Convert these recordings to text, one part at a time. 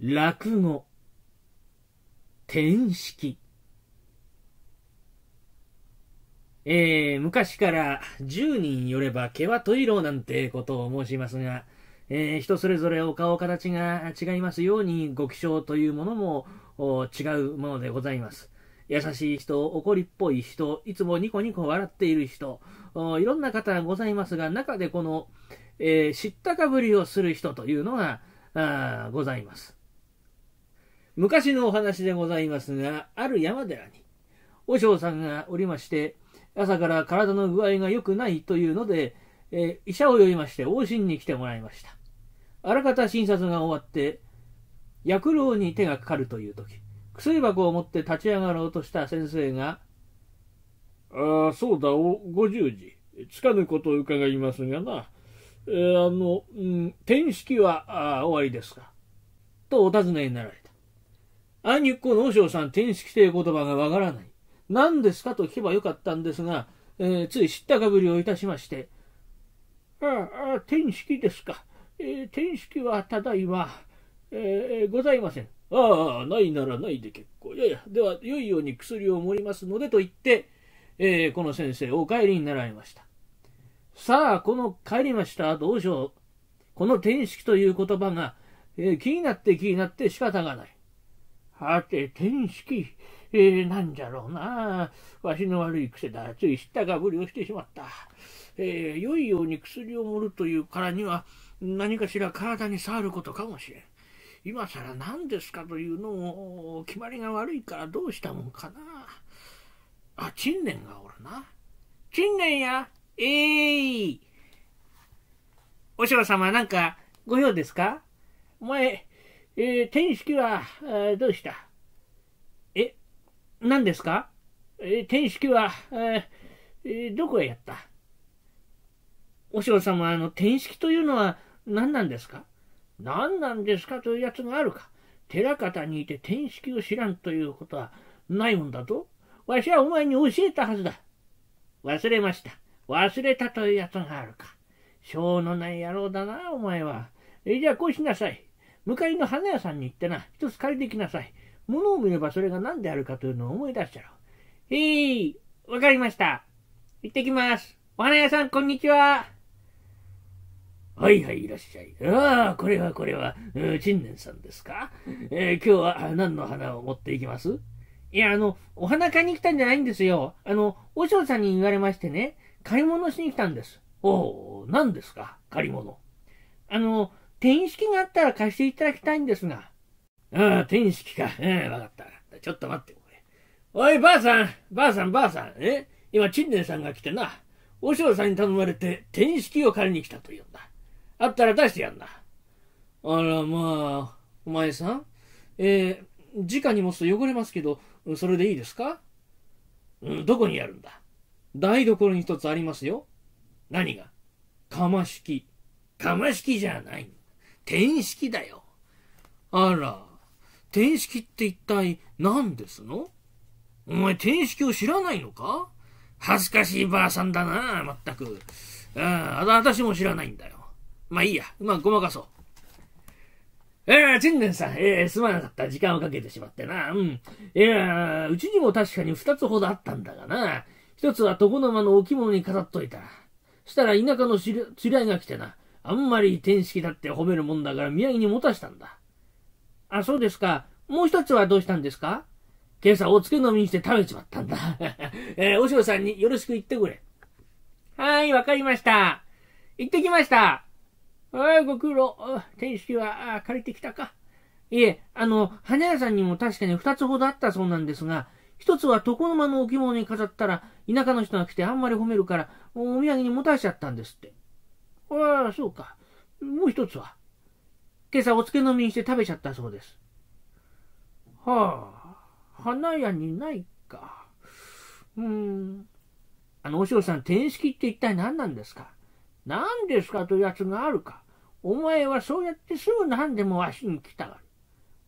落語天式えー、昔から10人よれば毛はといろうなんてことを申しますが、えー、人それぞれお顔形が違いますようにご気性というものも違うものでございます。優しい人、怒りっぽい人、いつもニコニコ笑っている人、いろんな方がございますが、中でこの、えー、知ったかぶりをする人というのが、あございます。昔のお話でございますが、ある山寺に、和尚さんがおりまして、朝から体の具合が良くないというので、えー、医者を呼びまして、往診に来てもらいました。あらかた診察が終わって、薬老に手がかかるという時、薬箱を持って立ち上がろうとした先生が、ああ、そうだ、お、五十時。つかぬことを伺いますがな。えー、あの、うん、転式は、あ終わりですか。とお尋ねになられあいにくこの和尚さん、天式という言葉がわからない。何ですかと聞けばよかったんですが、えー、つい知ったかぶりをいたしまして、ああ、天式ですか。えー、天式はただいま、えー、ございません。ああ、ないならないで結構。いやいや、では、良いように薬を盛りますのでと言って、えー、この先生、お帰りになられました。さあ、この帰りました道場、この天式という言葉が、えー、気になって気になって仕方がない。あて、天式、えー、なんじゃろうな。わしの悪い癖だ。つい知ったかぶりをしてしまった。えー、良いように薬を盛るというからには、何かしら体に触ることかもしれん。今さら何ですかというのも、決まりが悪いからどうしたもんかな。あ、陳年がおるな。陳年や、えい、ー、お嬢様、なんか、ご用ですかお前、えー、天式は、えどうしたえ、何ですかえー、天式は、えー、どこへやったお嬢様、あの、天式というのは何なんですか何なんですかというやつがあるか。寺方にいて天式を知らんということはないもんだぞ。わしはお前に教えたはずだ。忘れました。忘れたというやつがあるか。しょうのない野郎だな、お前は。えじゃあ、こうしなさい。向かいの花屋さんに行ってな、一つ借りてきなさい。物を見ればそれが何であるかというのを思い出したろ。へい、わかりました。行ってきます。お花屋さん、こんにちは。はいはい、いらっしゃい。ああ、これはこれは、陳年さんですか、えー、今日は何の花を持っていきますいや、あの、お花買いに来たんじゃないんですよ。あの、お嬢さんに言われましてね、買い物しに来たんです。おお、何ですか借り物。あの、転式があったら貸していただきたいんですが。ああ、転式か。うん、わかった。ちょっと待って、これ。おい、ばあさん、ばあさん、ばあさん、え今、陳年さんが来てな。和尚さんに頼まれて、転式を借りに来たというんだ。あったら出してやんな。あら、まあ、お前さん。えー、直に持つと汚れますけど、それでいいですかうん、どこにあるんだ台所に一つありますよ。何が釜式。釜式じゃないんだ。天式だよ。あら、天式って一体何ですのお前天式を知らないのか恥ずかしいばあさんだな、まったく。ああ、私も知らないんだよ。まあいいや、まあごまかそう。え、や、陳年さん、ええー、すまなかった。時間をかけてしまってな。うん。いや、うちにも確かに二つほどあったんだがな。一つは床の間の置物に飾っといた。したら田舎の知り合いが来てな。あんまり天式だって褒めるもんだから宮城に持たしたんだ。あ、そうですか。もう一つはどうしたんですか今朝お漬け飲みにして食べちまったんだ。えー、お嬢さんによろしく言ってくれ。はーい、わかりました。行ってきました。はい、ご苦労。天式は借りてきたか。いえ、あの、花屋さんにも確かに二つほどあったそうなんですが、一つは床の間の置物に飾ったら、田舎の人が来てあんまり褒めるから、お土産に持たせちゃったんですって。ああ、そうか。もう一つは。今朝お漬け飲みにして食べちゃったそうです。はあ、花屋にないか。うーん。あの、お嬢さん、天式って一体何なんですか何ですかというやつがあるか。お前はそうやってすぐ何でもわしに来たがる。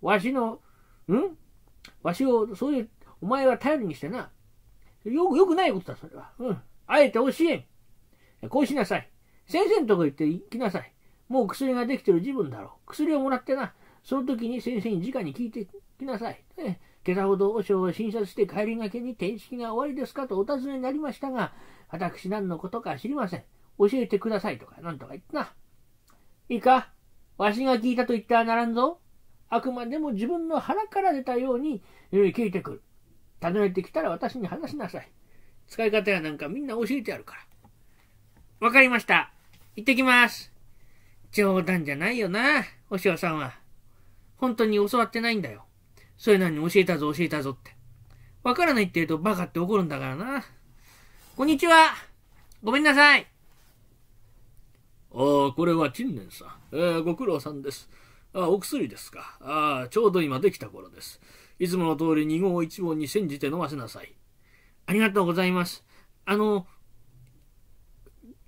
わしの、んわしを、そういう、お前は頼りにしてな。よく、よくないことだ、それは。うん。あえて教えん。こうしなさい。先生のとこ行って行きなさい。もう薬ができてる自分だろう。薬をもらってな。その時に先生に直に聞いてきなさい。ね、今朝ほど和尚を診察して帰りがけに転式が終わりですかとお尋ねになりましたが、私何のことか知りません。教えてくださいとか、なんとか言ってな。いいかわしが聞いたと言ってはならんぞ。あくまでも自分の腹から出たように、え聞いてくる。尋ねてきたら私に話しなさい。使い方やなんかみんな教えてやるから。わかりました。行ってきます。冗談じゃないよな、お塩さんは。本当に教わってないんだよ。それなのに教えたぞ、教えたぞって。わからないって言うとバカって怒るんだからな。こんにちは。ごめんなさい。ああ、これは陳年さん。えー、ご苦労さんです。あお薬ですか。ああ、ちょうど今できた頃です。いつもの通り2号1号に煎じて飲ませなさい。ありがとうございます。あの、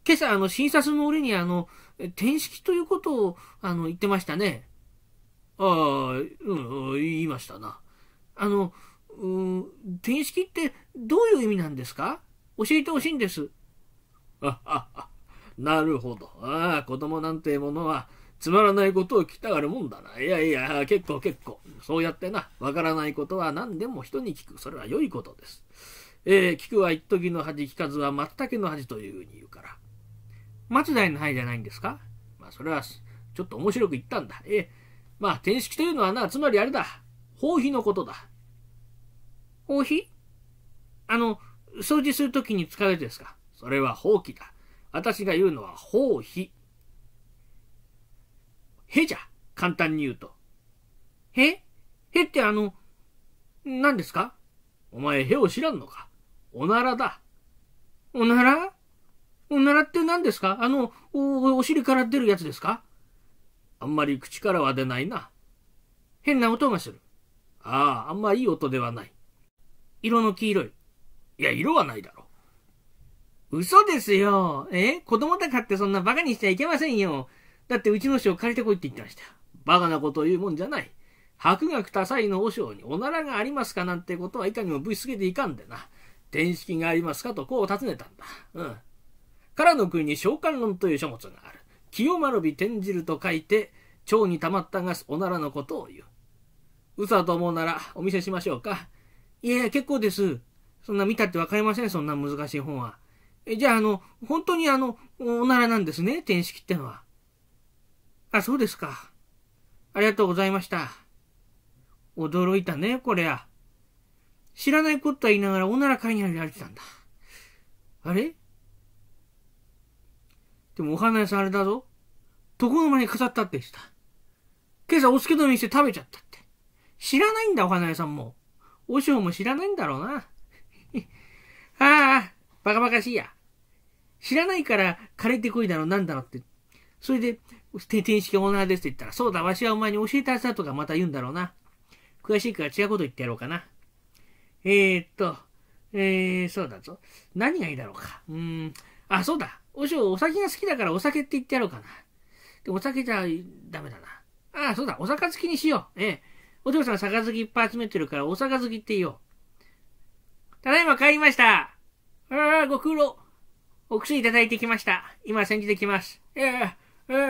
今朝、あの、診察の折に、あの、転式ということを、あの、言ってましたね。ああ、うん、言いましたな。あの、うん、転式ってどういう意味なんですか教えてほしいんです。あ、あ、なるほど。ああ、子供なんてものは、つまらないことを聞きたがるもんだな。いやいや、結構結構。そうやってな、わからないことは何でも人に聞く。それは良いことです。えー、聞くは一時の恥、聞かずは全くの恥というふうに言うから。松代の範囲じゃないんですかまあ、それは、ちょっと面白く言ったんだ。ええ。まあ、天式というのはな、つまりあれだ。宝皮のことだ。宝皮あの、掃除するときに使うやつですかそれは宝棄だ。私が言うのは宝皮。へじゃ。簡単に言うと。へへってあの、何ですかお前へを知らんのかおならだ。おなら習って何ですかあのお、お尻から出るやつですかあんまり口からは出ないな。変な音がする。ああ、あんまいい音ではない。色の黄色い。いや、色はないだろう。嘘ですよ。え子供だからってそんな馬鹿にしちゃいけませんよ。だってうちの師匠借りてこいって言ってました。馬鹿なことを言うもんじゃない。博学多彩の和尚におならがありますかなんてことはいかにもぶしつけていかんでな。天式がありますかとこう尋ねたんだ。うん。からの国に召喚論という書物がある。清丸び転じると書いて、蝶に溜まったがすおならのことを言う。嘘だと思うならお見せしましょうか。いや、結構です。そんな見たってわかりません、そんな難しい本は。え、じゃああの、本当にあの、おならなんですね、天式ってのは。あ、そうですか。ありがとうございました。驚いたね、こりゃ。知らないことは言いながらおなら買いにられてたんだ。あれでもお花屋さんあれだぞ。床の間に飾ったってした。今朝お助の店食べちゃったって。知らないんだお花屋さんも。おしも知らないんだろうな。ああ、バカバカしいや。知らないから枯れてこいだろなんだろって。それで、天式オーナーですって言ったら、そうだ、わしはお前に教えたはずだとかまた言うんだろうな。詳しいから違うこと言ってやろうかな。えー、っと、えー、そうだぞ。何がいいだろうか。うーん、あ、そうだ。おしょ、お酒が好きだからお酒って言ってやろうかな。で、お酒じゃダメだな。ああ、そうだ、お酒好きにしよう。ええ。お嬢さん酒好きいっぱい集めてるから、お酒好きって言おう。ただいま帰りました。ああ、ご苦労。お薬いただいてきました。今、煎じてきます。ええ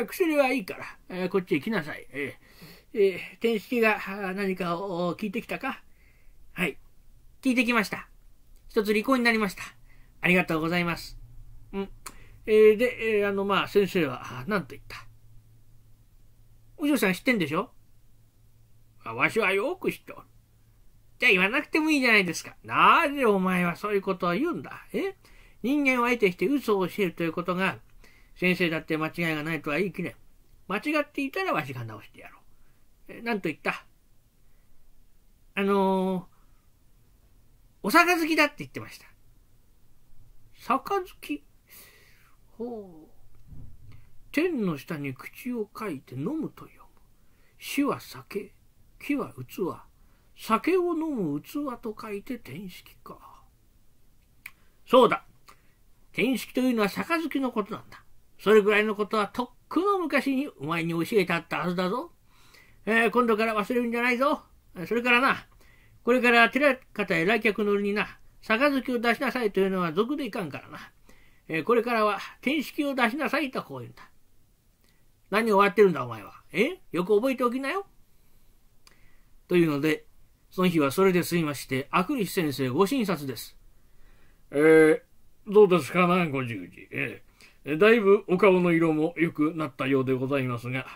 え薬はいいから、えこっちへ来なさい。ええええ、天式が何かを聞いてきたかはい。聞いてきました。一つ離婚になりました。ありがとうございます。うん。えー、で、えー、あの、まあ、先生は、何と言った。お嬢さん知ってんでしょわしはよく知っておる。じゃあ言わなくてもいいじゃないですか。なぜお前はそういうことを言うんだえ人間を相手して嘘を教えるということが、先生だって間違いがないとは言い切れん。間違っていたらわしが直してやろう。え何と言ったあのー、おきだって言ってました。きほう天の下に口を書いて飲むと読む死は酒木は器酒を飲む器と書いて天式かそうだ天式というのは杯のことなんだそれぐらいのことはとっくの昔にお前に教えてあったはずだぞ、えー、今度から忘れるんじゃないぞそれからなこれから寺方へ来客のりにな杯を出しなさいというのは俗でいかんからなえこれからは見識を出しなさいとこう言うんだ。何をわってるんだお前は。えよく覚えておきなよ。というので、その日はそれで済みまして、悪西先生ご診察です。えー、どうですかな、ご十字。えー、だいぶお顔の色も良くなったようでございますが。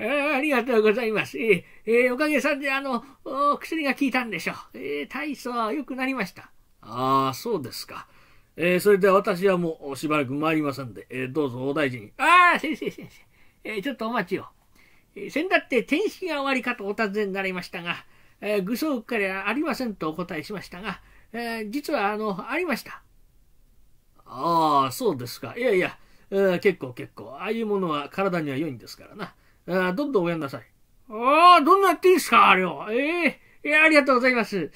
あありがとうございます。えー、えー、おかげさんで、あの、薬が効いたんでしょう。えー、体操は良くなりました。ああ、そうですか。えー、それでは私はもうしばらく参りませんで、えー、どうぞお大事に。ああ、先生先生、えー、ちょっとお待ちを。えー、先だって天使が終わりかとお尋ねになりましたが、えー、愚僧からありませんとお答えしましたが、えー、実はあの、ありました。ああ、そうですか。いやいや、えー、結構結構。ああいうものは体には良いんですからな。あどんどんおやんなさい。ああ、どんなっていいですかあれを。ええー、ありがとうございます。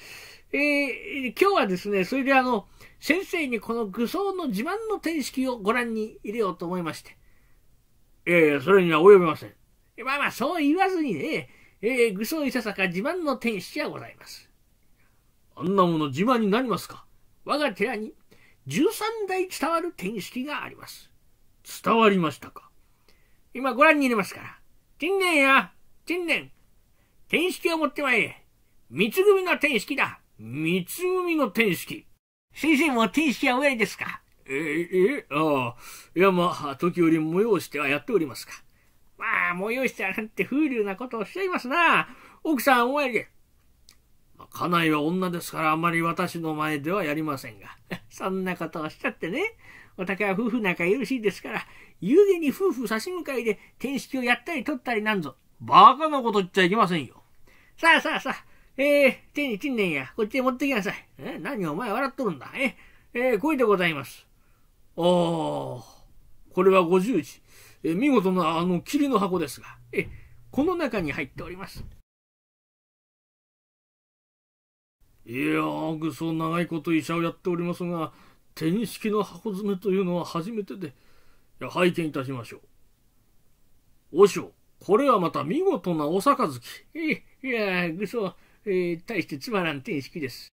ええー、今日はですね、それであの、先生にこの愚僧の自慢の天式をご覧に入れようと思いまして。いやいや、それには及びません。まあまあ、そう言わずにね、えー、愚僧いささか自慢の天使はございます。あんなもの自慢になりますか我が寺に13代伝わる天式があります。伝わりましたか今ご覧に入れますから。近年や、近年。天式を持ってまいれ。三つ組の天式だ。三つ組の天式。先生も天使やりですかえ、え、ああ、いやまあ、時折催してはやっておりますか。まあ、催してはなんて風流なことをおっしゃいますな。奥さんおやで。まあ、家内は女ですからあまり私の前ではやりませんが。そんなことをおっしゃってね。お宅は夫婦仲よろしいですから、夕げに夫婦差し向かいで天式をやったり取ったりなんぞ。バカなこと言っちゃいけませんよ。さあさあさあ、えー、手に賃年や、こっちへ持ってきなさい。え何お前笑っとるんだ。ええー、恋でございます。ああ、これは五十字。え見事なあの霧の箱ですが、えこの中に入っております。いやあ、ぐそ長いこと医者をやっておりますが、手に式の箱詰めというのは初めてで、いや拝見いたしましょう。おしょ、これはまた見事なお杯。えいやあ、ぐそえー、対してつまらん天式です。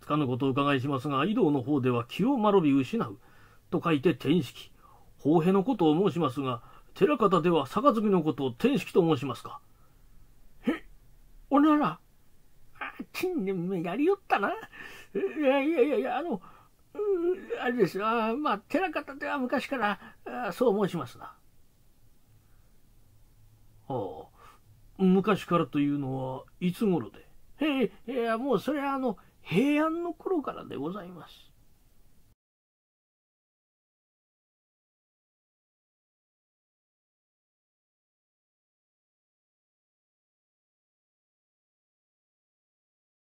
つかぬことを伺いしますが、井戸の方では気をまろび失うと書いて天式。法へのことを申しますが、寺方では杯のことを天式と申しますか。っ、おなら、近年もやりよったな。いやいやいやいや、あの、あれですあまあ、寺方では昔から、あそう申しますな。ほう。昔からというのはいつ頃でへえいやもうそれはあの平安の頃からでございます